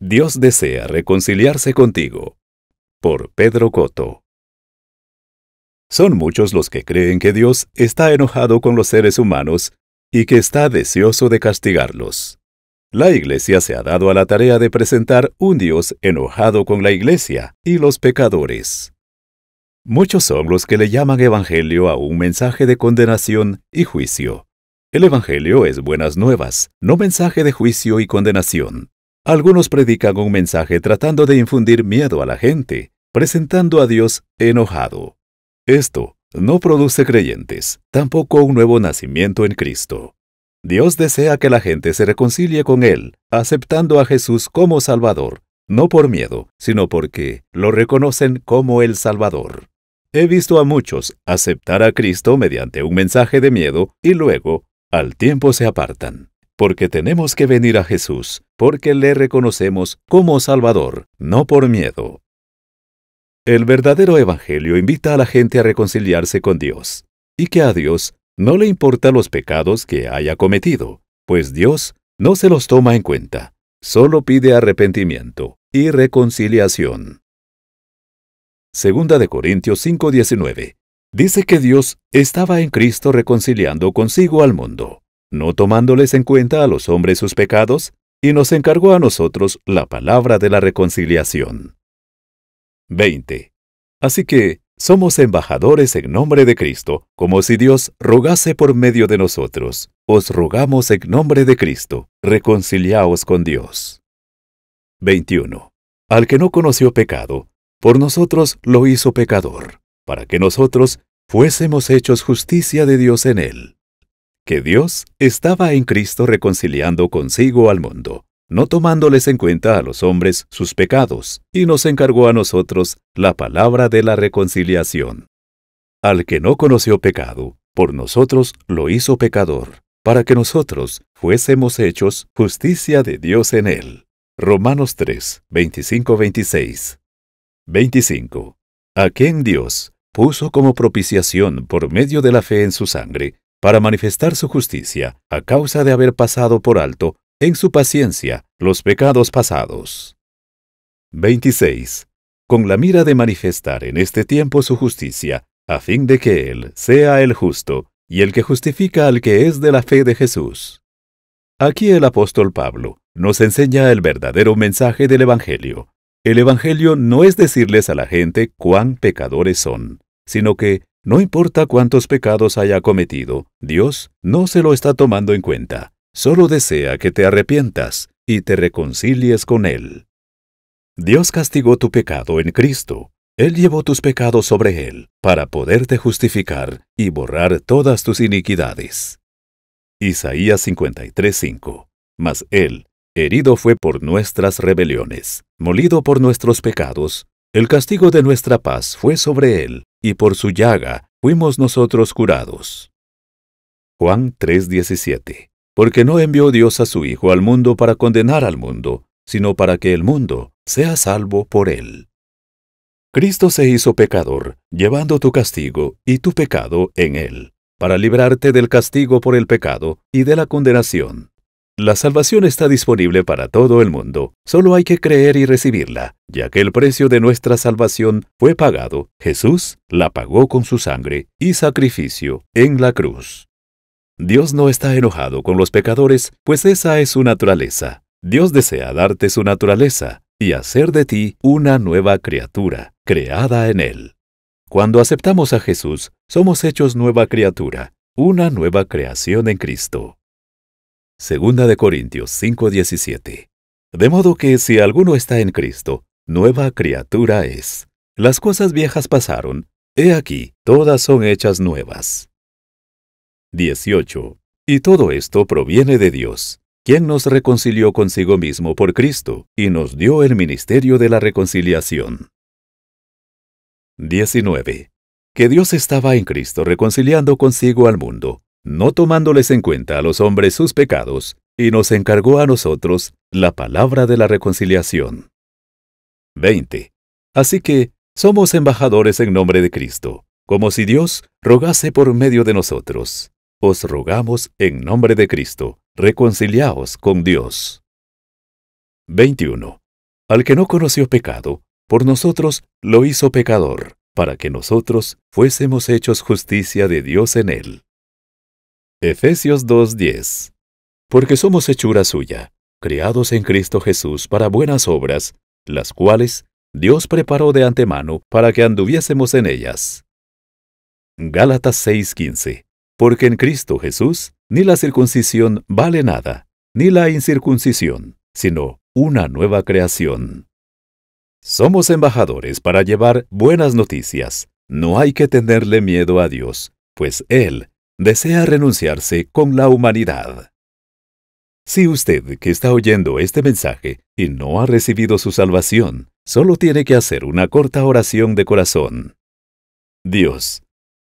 Dios desea reconciliarse contigo. Por Pedro Coto. Son muchos los que creen que Dios está enojado con los seres humanos y que está deseoso de castigarlos. La Iglesia se ha dado a la tarea de presentar un Dios enojado con la Iglesia y los pecadores. Muchos son los que le llaman Evangelio a un mensaje de condenación y juicio. El Evangelio es buenas nuevas, no mensaje de juicio y condenación. Algunos predican un mensaje tratando de infundir miedo a la gente, presentando a Dios enojado. Esto no produce creyentes, tampoco un nuevo nacimiento en Cristo. Dios desea que la gente se reconcilie con Él, aceptando a Jesús como Salvador, no por miedo, sino porque lo reconocen como el Salvador. He visto a muchos aceptar a Cristo mediante un mensaje de miedo y luego, al tiempo, se apartan porque tenemos que venir a Jesús, porque le reconocemos como Salvador, no por miedo. El verdadero Evangelio invita a la gente a reconciliarse con Dios, y que a Dios no le importa los pecados que haya cometido, pues Dios no se los toma en cuenta, solo pide arrepentimiento y reconciliación. Segunda de Corintios 5:19. Dice que Dios estaba en Cristo reconciliando consigo al mundo no tomándoles en cuenta a los hombres sus pecados, y nos encargó a nosotros la palabra de la reconciliación. 20. Así que somos embajadores en nombre de Cristo, como si Dios rogase por medio de nosotros. Os rogamos en nombre de Cristo, reconciliaos con Dios. 21. Al que no conoció pecado, por nosotros lo hizo pecador, para que nosotros fuésemos hechos justicia de Dios en él que Dios estaba en Cristo reconciliando consigo al mundo, no tomándoles en cuenta a los hombres sus pecados, y nos encargó a nosotros la palabra de la reconciliación. Al que no conoció pecado, por nosotros lo hizo pecador, para que nosotros fuésemos hechos justicia de Dios en él. Romanos 3, 25-26 25. A quien Dios puso como propiciación por medio de la fe en su sangre para manifestar su justicia a causa de haber pasado por alto, en su paciencia, los pecados pasados. 26. Con la mira de manifestar en este tiempo su justicia, a fin de que Él sea el justo y el que justifica al que es de la fe de Jesús. Aquí el apóstol Pablo nos enseña el verdadero mensaje del Evangelio. El Evangelio no es decirles a la gente cuán pecadores son, sino que no importa cuántos pecados haya cometido, Dios no se lo está tomando en cuenta. Solo desea que te arrepientas y te reconcilies con Él. Dios castigó tu pecado en Cristo. Él llevó tus pecados sobre Él para poderte justificar y borrar todas tus iniquidades. Isaías 53:5 Mas Él, herido fue por nuestras rebeliones, molido por nuestros pecados, el castigo de nuestra paz fue sobre Él y por su llaga fuimos nosotros curados. Juan 3:17 Porque no envió Dios a su Hijo al mundo para condenar al mundo, sino para que el mundo sea salvo por él. Cristo se hizo pecador, llevando tu castigo y tu pecado en él, para librarte del castigo por el pecado y de la condenación. La salvación está disponible para todo el mundo, solo hay que creer y recibirla, ya que el precio de nuestra salvación fue pagado, Jesús la pagó con su sangre y sacrificio en la cruz. Dios no está enojado con los pecadores, pues esa es su naturaleza. Dios desea darte su naturaleza y hacer de ti una nueva criatura, creada en Él. Cuando aceptamos a Jesús, somos hechos nueva criatura, una nueva creación en Cristo. Segunda de Corintios 5:17. De modo que si alguno está en Cristo, nueva criatura es. Las cosas viejas pasaron, he aquí, todas son hechas nuevas. 18. Y todo esto proviene de Dios, quien nos reconcilió consigo mismo por Cristo y nos dio el ministerio de la reconciliación. 19. Que Dios estaba en Cristo reconciliando consigo al mundo, no tomándoles en cuenta a los hombres sus pecados, y nos encargó a nosotros la palabra de la reconciliación. 20. Así que somos embajadores en nombre de Cristo, como si Dios rogase por medio de nosotros. Os rogamos en nombre de Cristo, reconciliaos con Dios. 21. Al que no conoció pecado, por nosotros lo hizo pecador, para que nosotros fuésemos hechos justicia de Dios en él. Efesios 2.10 Porque somos hechura suya, creados en Cristo Jesús para buenas obras, las cuales Dios preparó de antemano para que anduviésemos en ellas. Gálatas 6.15 Porque en Cristo Jesús ni la circuncisión vale nada, ni la incircuncisión, sino una nueva creación. Somos embajadores para llevar buenas noticias. No hay que tenerle miedo a Dios, pues Él desea renunciarse con la humanidad. Si usted que está oyendo este mensaje y no ha recibido su salvación, solo tiene que hacer una corta oración de corazón. Dios,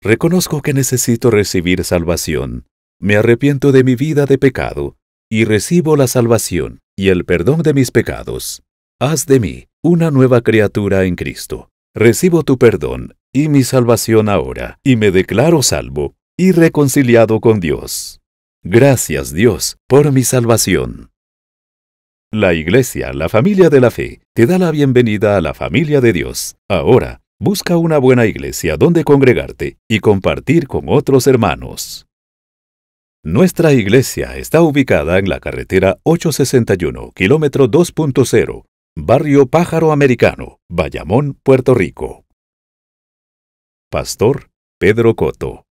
reconozco que necesito recibir salvación. Me arrepiento de mi vida de pecado y recibo la salvación y el perdón de mis pecados. Haz de mí una nueva criatura en Cristo. Recibo tu perdón y mi salvación ahora, y me declaro salvo y reconciliado con Dios. Gracias Dios por mi salvación. La Iglesia, la familia de la fe, te da la bienvenida a la familia de Dios. Ahora, busca una buena iglesia donde congregarte y compartir con otros hermanos. Nuestra iglesia está ubicada en la carretera 861, kilómetro 2.0, barrio Pájaro Americano, Bayamón, Puerto Rico. Pastor Pedro Coto